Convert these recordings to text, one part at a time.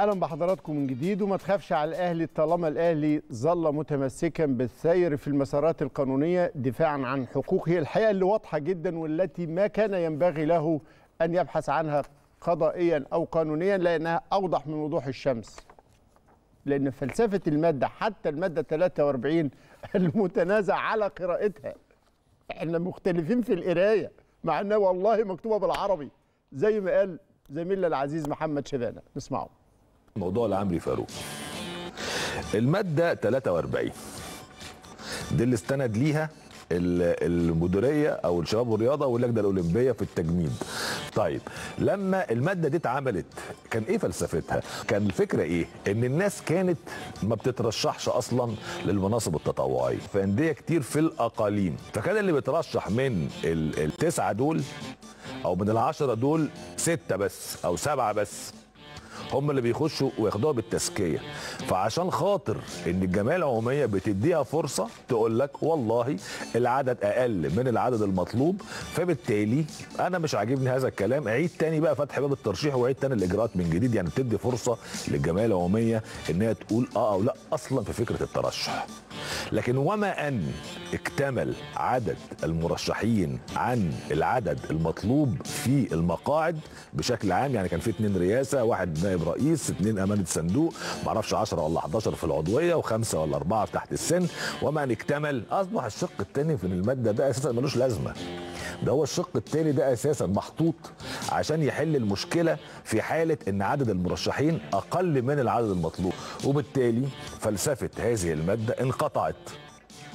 اهلا بحضراتكم من جديد وما تخافش على الاهلي طالما الاهلي ظل متمسكا بالسير في المسارات القانونيه دفاعا عن حقوقه الحقيقه اللي واضحه جدا والتي ما كان ينبغي له ان يبحث عنها قضائيا او قانونيا لانها اوضح من وضوح الشمس. لان فلسفه الماده حتى الماده 43 المتنازع على قراءتها احنا مختلفين في القرايه مع انها والله مكتوبه بالعربي زي ما قال زميلنا العزيز محمد شبانه نسمعه موضوع لعمري فاروق الماده 43 دي اللي استند ليها المديريه او الشباب والرياضه واللجنه الاولمبيه في التجميد. طيب لما الماده دي اتعملت كان ايه فلسفتها؟ كان الفكره ايه؟ ان الناس كانت ما بتترشحش اصلا للمناصب التطوعيه في انديه كتير في الاقاليم، فكان اللي بيترشح من التسعه دول او من العشره دول سته بس او سبعه بس هم اللي بيخشوا وياخدوها بالتزكيه فعشان خاطر ان الجمعيه العموميه بتديها فرصه تقول لك والله العدد اقل من العدد المطلوب فبالتالي انا مش عاجبني هذا الكلام عيد تاني بقى فتح باب الترشيح وعيد تاني الاجراءات من جديد يعني بتدي فرصه للجمعيه العموميه ان هي تقول اه او لا اصلا في فكره الترشح لكن وما ان اكتمل عدد المرشحين عن العدد المطلوب في المقاعد بشكل عام يعني كان في اثنين رئاسه واحد نائب نائب رئيس اثنين امانه صندوق ما اعرفش 10 ولا 11 في العضويه وخمسه ولا اربعه تحت السن وما اكتمل اصبح الشق الثاني في الماده ده اساسا ملوش لازمه ده هو الشق الثاني ده اساسا محطوط عشان يحل المشكله في حاله ان عدد المرشحين اقل من العدد المطلوب وبالتالي فلسفه هذه الماده انقطعت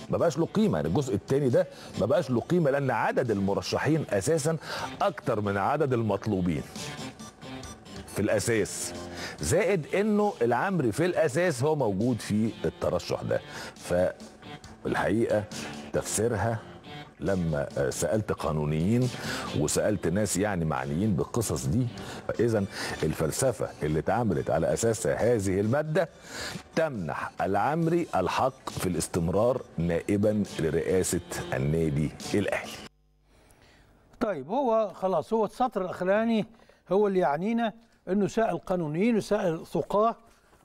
ما بقاش له قيمه يعني الجزء الثاني ده ما بقاش له قيمه لان عدد المرشحين اساسا اكتر من عدد المطلوبين في الاساس زائد انه العمري في الاساس هو موجود في الترشح ده فالحقيقه تفسيرها لما سالت قانونيين وسالت ناس يعني معنيين بالقصص دي اذا الفلسفه اللي اتعملت على اساس هذه الماده تمنح العمري الحق في الاستمرار نائبا لرئاسه النادي الاهلي طيب هو خلاص هو السطر الاخراني هو اللي يعنينا انه سال قانونيين وسال ثقاه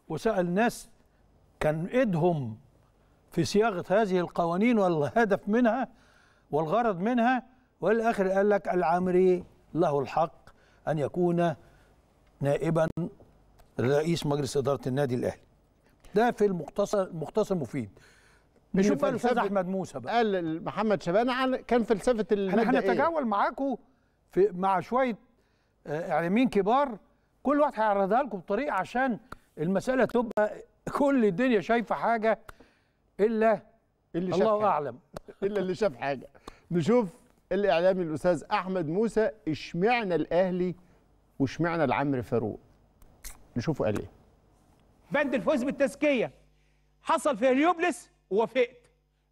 وسال ناس كان ايدهم في صياغه هذه القوانين والهدف منها والغرض منها والاخر قال لك العامري له الحق ان يكون نائبا رئيس مجلس اداره النادي الاهلي ده في المختصر المختصر مفيد نشوف الاستاذ احمد موسى بقى قال محمد شبانه عن كان فلسفه الماده احنا إيه؟ هنتجول معاكم في مع شويه آه، اعلاميين كبار كل واحد هيعرضها لكم بطريقه عشان المساله تبقى كل الدنيا شايفه حاجه الا اللي الله شاف اعلم الا اللي شاف حاجه نشوف الاعلامي الاستاذ احمد موسى اشمعنى الاهلي واشمعنى العمرو فاروق نشوفه قال ايه بند الفوز بالتزكيه حصل في هليوبلس ووافقت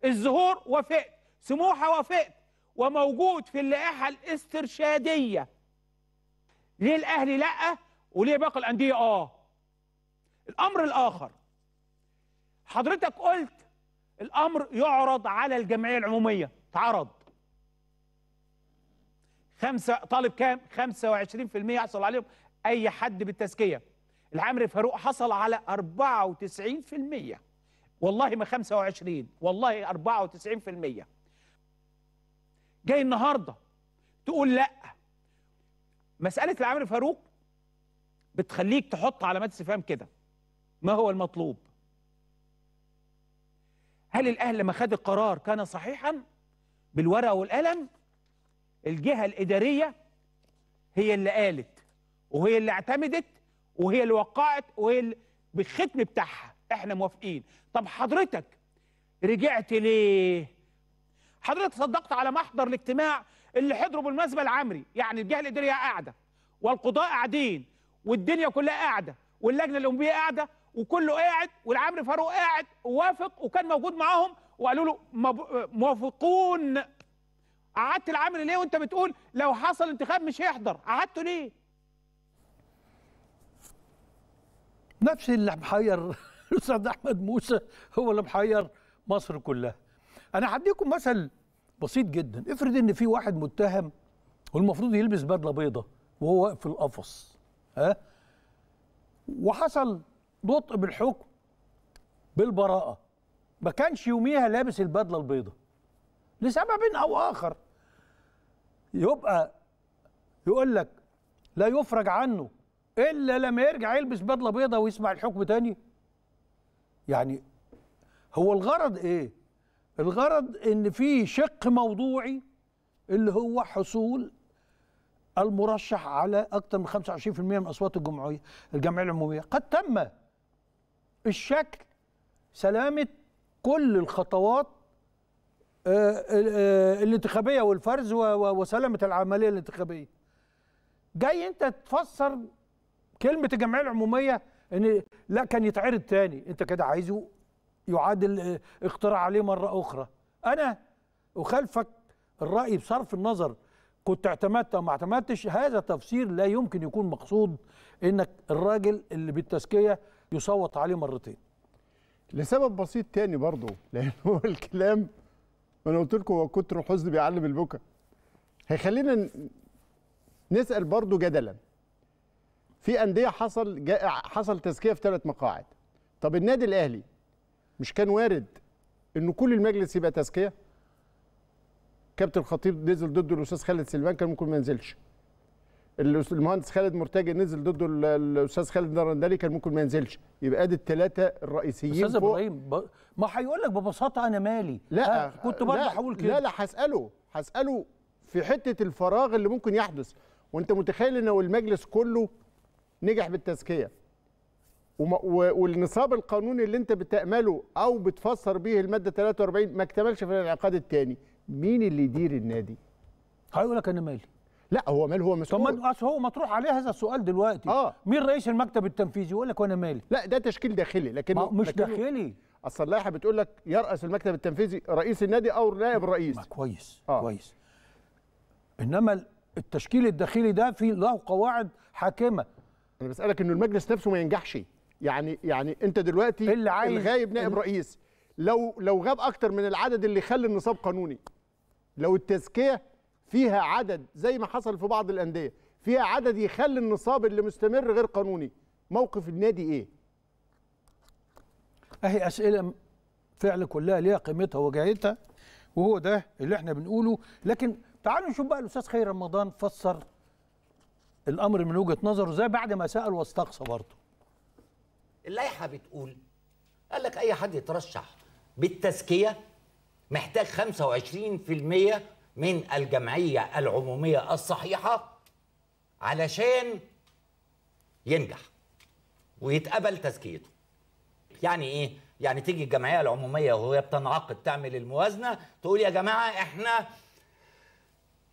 الزهور وافقت سموحه وافقت وموجود في اللائحه الاسترشاديه ليه الاهلي لا وليه باقي الانديه اه الامر الاخر حضرتك قلت الامر يعرض على الجمعيه العموميه اتعرض خمسة طالب كام 25% يحصل عليهم اي حد بالتزكيه العمري فاروق حصل على 94% والله ما 25 والله 94% جاي النهارده تقول لا مساله العمري فاروق بتخليك تحط علامات استفهام كده ما هو المطلوب هل الاهل لما خد القرار كان صحيحا بالورقه والقلم الجهه الاداريه هي اللي قالت وهي اللي اعتمدت وهي اللي وقعت وهي اللي بالختم بتاعها احنا موافقين طب حضرتك رجعت ليه حضرتك صدقت على محضر الاجتماع اللي حضره بالمناسبه العمري يعني الجهه الاداريه قاعده والقضاء قاعدين والدنيا كلها قاعده واللجنه الاولمبيه قاعده وكله قاعد والعامري فاروق قاعد ووافق وكان موجود معاهم وقالوا له موافقون قعدت العامري ليه وانت بتقول لو حصل انتخاب مش هيحضر قعدته ليه نفس اللي محير الاستاذ احمد موسى هو اللي محير مصر كلها انا هديكم مثل بسيط جدا افرض ان في واحد متهم والمفروض يلبس بدله بيضه وهو واقف في القفص ها وحصل بطء بالحكم بالبراءه ما كانش يوميها لابس البدله البيضاء لسبب او اخر يبقى يقول لك لا يفرج عنه الا لما يرجع يلبس بدله بيضاء ويسمع الحكم تاني يعني هو الغرض ايه الغرض ان في شق موضوعي اللي هو حصول المرشح على أكثر من 25% من أصوات الجمعية الجمعية العمومية قد تم الشكل سلامة كل الخطوات آه، آه، آه، الانتخابية والفرز وسلامة العملية الانتخابية جاي أنت تفسر كلمة الجمعية العمومية ان لا كان يتعرض تاني انت كده عايزه يعادل اختراع عليه مره اخرى انا اخالفك الراي بصرف النظر كنت اعتمدت او ما اعتمدتش هذا تفسير لا يمكن يكون مقصود انك الراجل اللي بالتزكيه يصوت عليه مرتين لسبب بسيط تاني برضه لان هو الكلام ما انا قلت لكم هو كتر الحزن بيعلم البكا هيخلينا نسال برضه جدلا في انديه حصل حصل تزكيه في ثلاث مقاعد طب النادي الاهلي مش كان وارد انه كل المجلس يبقى تزكيه كابتن خطيب نزل ضد الاستاذ خالد سليمان كان ممكن ما ينزلش المهندس خالد مرتجى نزل ضد الاستاذ خالد نرندلي كان ممكن ما ينزلش يبقى ادي الثلاثه الرئيسيين استاذ ابراهيم ب... ما هيقول لك ببساطه انا مالي لا أه كنت برضه هقول كده لا لا هساله هساله في حته الفراغ اللي ممكن يحدث وانت متخيل ان المجلس كله نجح بالتزكيه وما... والنصاب القانوني اللي انت بتامله او بتفسر به الماده 43 ما اكتملش في الانعقاد الثاني مين اللي يدير النادي؟ هيقول لك انا مالي لا هو مال هو مسؤول طب ما اصل هو مطروح عليه هذا السؤال دلوقتي اه مين رئيس المكتب التنفيذي يقول لك وانا مالي لا ده تشكيل داخلي لكن مش لكنه داخلي اصل اللائحه بتقول لك يرأس المكتب التنفيذي رئيس النادي او نائب الرئيس ما كويس آه. كويس انما التشكيل الداخلي ده في له قواعد حاكمه انا بسالك انه المجلس نفسه ما ينجحش يعني يعني انت دلوقتي اللي عايز الغايب نائب رئيس لو لو غاب اكتر من العدد اللي خلى النصاب قانوني لو التزكيه فيها عدد زي ما حصل في بعض الانديه فيها عدد يخلي النصاب اللي مستمر غير قانوني موقف النادي ايه اهي اسئله فعل كلها ليها قيمتها وجعيتها وهو ده اللي احنا بنقوله لكن تعالوا نشوف بقى الاستاذ خير رمضان فسر الامر من وجهه نظره زي بعد ما سال واستقصى برضه اللائحه بتقول قال لك اي حد يترشح بالتزكيه محتاج 25% من الجمعية العمومية الصحيحة علشان ينجح ويتقبل تزكيته يعني ايه يعني تيجي الجمعيه العموميه وهي بتنعقد تعمل الموازنه تقول يا جماعه احنا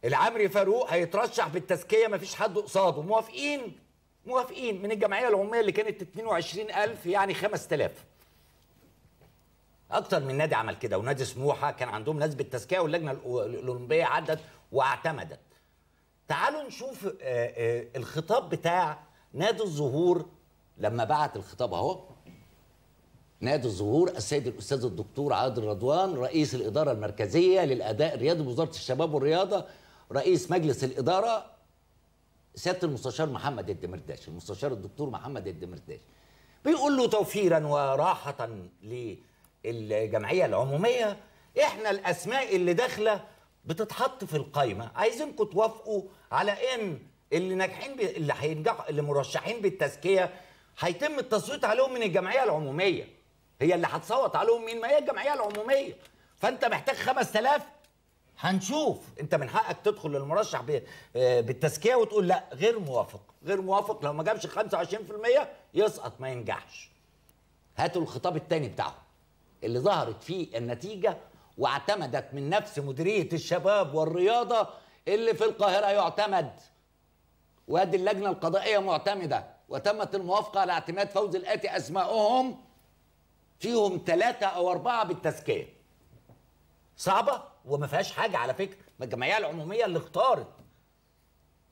العمري فاروق هيترشح بالتزكيه مفيش حد قصاده موافقين موافقين من الجمعيه العموميه اللي كانت 22000 يعني 5000 اكتر من نادي عمل كده ونادي سموحه كان عندهم ناس بالتزكيه واللجنه الاولمبيه عدت واعتمدت تعالوا نشوف آه، آه، الخطاب بتاع نادي الزهور لما بعت الخطاب اهو نادي الزهور السيد الاستاذ الدكتور عادل رضوان رئيس الاداره المركزيه للاداء الرياضي بوزاره الشباب والرياضه رئيس مجلس الاداره سياده المستشار محمد الدمرداش المستشار الدكتور محمد الدمرداش بيقول له توفيرا وراحه ل الجمعيه العموميه احنا الاسماء اللي داخله بتتحط في القايمه عايزينكم توافقوا على ان اللي ناجحين ب... اللي هينجحوا اللي مرشحين بالتزكيه هيتم التصويت عليهم من الجمعيه العموميه هي اللي هتصوت عليهم مين ما هي الجمعيه العموميه فانت محتاج 5000 هنشوف انت من حقك تدخل للمرشح آه، بالتزكيه وتقول لا غير موافق غير موافق لو ما جابش 25% يسقط ما ينجحش هاتوا الخطاب الثاني بتاعهم اللي ظهرت فيه النتيجه واعتمدت من نفس مديريه الشباب والرياضه اللي في القاهره يعتمد وادي اللجنه القضائيه معتمده وتمت الموافقه على اعتماد فوز الاتي اسمائهم فيهم ثلاثه او اربعه بالتزكيه صعبه وما فيهاش حاجه على فكره ما الجمعيه العموميه اللي اختارت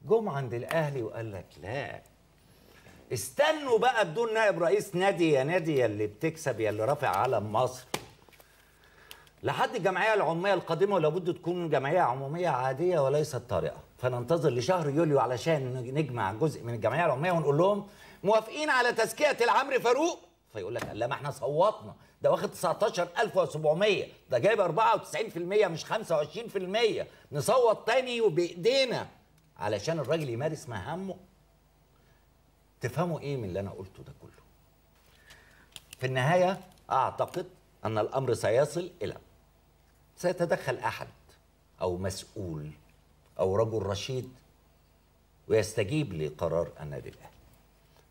جم عند الاهلي وقال لك لا استنوا بقى بدون نائب رئيس نادي يا نادي يا اللي بتكسب يا اللي رافع علم مصر لحد الجمعيه العموميه القادمه ولابد تكون جمعيه عموميه عاديه وليست طارئه فننتظر لشهر يوليو علشان نجمع جزء من الجمعيه العموميه ونقول لهم موافقين على تزكيه العمري فاروق فيقول لك لا ما احنا صوتنا ده واخد 19700 ده جايب 94% مش 25% نصوت تاني وبايدينا علشان الراجل يمارس مهامه تفهموا ايه من اللي انا قلته ده كله في النهايه اعتقد ان الامر سيصل الى سيتدخل احد او مسؤول او رجل رشيد ويستجيب لقرار النادي الاهلي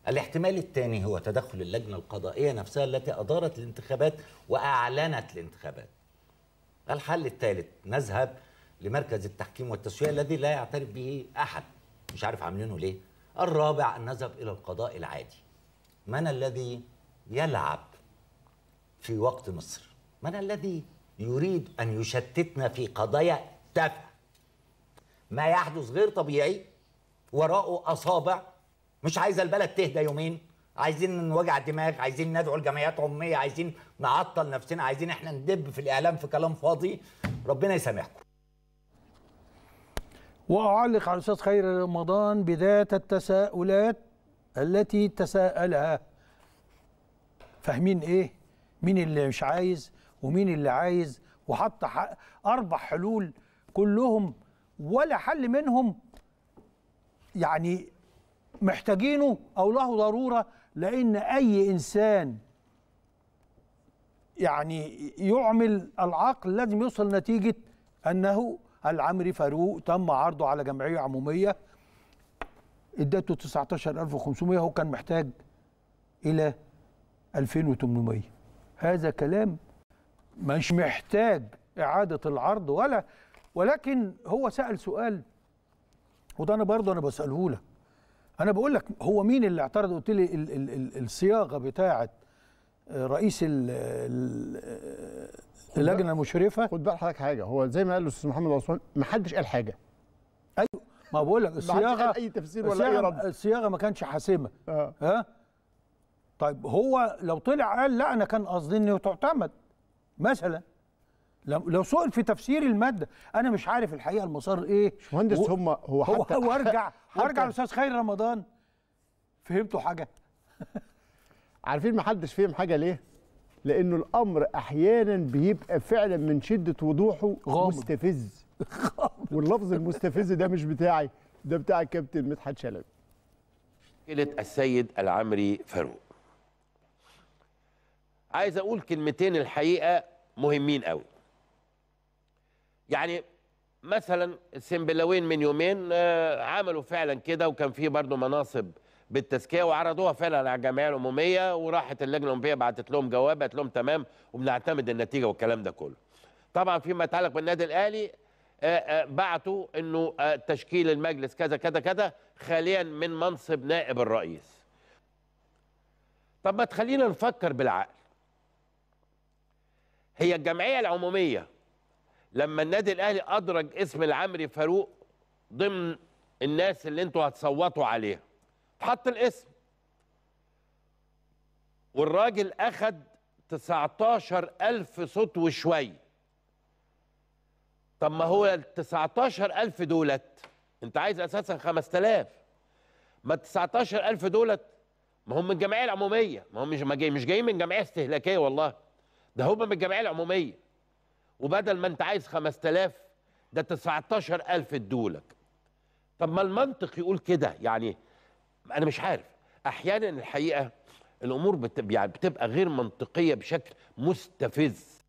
الاحتمال الثاني هو تدخل اللجنه القضائيه نفسها التي ادارت الانتخابات واعلنت الانتخابات الحل الثالث نذهب لمركز التحكيم والتسويه الذي لا يعترف به احد مش عارف عاملينه ليه الرابع أن نذهب إلى القضاء العادي من الذي يلعب في وقت مصر من الذي يريد أن يشتتنا في قضايا تافهة ما يحدث غير طبيعي وراءه أصابع مش عايزة البلد تهدى يومين عايزين نوجع الدماغ عايزين ندعو لجمعيات عمومية عايزين نعطل نفسنا عايزين احنا ندب في الإعلام في كلام فاضي ربنا يسامحكم وأعلق على الأستاذ خير رمضان بذات التساؤلات التي تساءلها فاهمين إيه؟ مين اللي مش عايز ومين اللي عايز وحط أربع حلول كلهم ولا حل منهم يعني محتاجينه أو له ضرورة لأن أي إنسان يعني يعمل العقل لازم يوصل نتيجة أنه العمري فاروق تم عرضه على جمعيه عموميه ادته 19500 هو كان محتاج الى 2800 هذا كلام مش محتاج اعاده العرض ولا ولكن هو سال سؤال وده انا برضه انا بساله لك انا بقول لك هو مين اللي اعترض قلت لي الصياغه بتاعه رئيس اللجنه المشرفه خد بال حضرتك حاجه هو زي ما قال الاستاذ محمد عثمان ما حدش قال حاجه ايوه ما بقول لك الصياغه اي تفسير ولا اي رد الصياغه ما كانش حاسمه آه. ها طيب هو لو طلع قال لا انا كان قصدي انه تعتمد مثلا لو سئل في تفسير الماده انا مش عارف الحقيقه المسار ايه مهندس و... هم هو حتى هو وارجع وارجع الاستاذ خير رمضان فهمتوا حاجه عارفين ما حدش فهم حاجه ليه لانه الامر احيانا بيبقى فعلا من شده وضوحه غامض. مستفز واللفظ المستفز ده مش بتاعي ده بتاع الكابتن مدحت شلبي مشكله السيد العمري فاروق عايز اقول كلمتين الحقيقه مهمين قوي يعني مثلا السنبلاوين من يومين آه، عملوا فعلا كده وكان في برضه مناصب بالتزكيه وعرضوها فعلا على الجمعيه العموميه وراحت اللجنه الاولمبيه بعتت لهم جواب قالت لهم تمام وبنعتمد النتيجه والكلام ده كله. طبعا فيما يتعلق بالنادي الاهلي آه، آه، بعتوا انه آه، تشكيل المجلس كذا كذا كذا خاليا من منصب نائب الرئيس. طب ما تخلينا نفكر بالعقل. هي الجمعيه العموميه لما النادي الاهلي ادرج اسم العمري فاروق ضمن الناس اللي انتوا هتصوتوا عليها اتحط الاسم والراجل اخد 19000 صوت وشوي طب ما هو ال 19000 دولت انت عايز اساسا 5000 ما ال 19000 دولت ما هم من الجمعيه العموميه ما هم مش ما مش جايين من جمعيه استهلاكيه والله ده هم من الجمعيه العموميه وبدل ما انت عايز 5000 ده 19000 ادولك طب ما المنطق يقول كده يعني انا مش عارف احيانا الحقيقه الامور يعني بتبقى غير منطقيه بشكل مستفز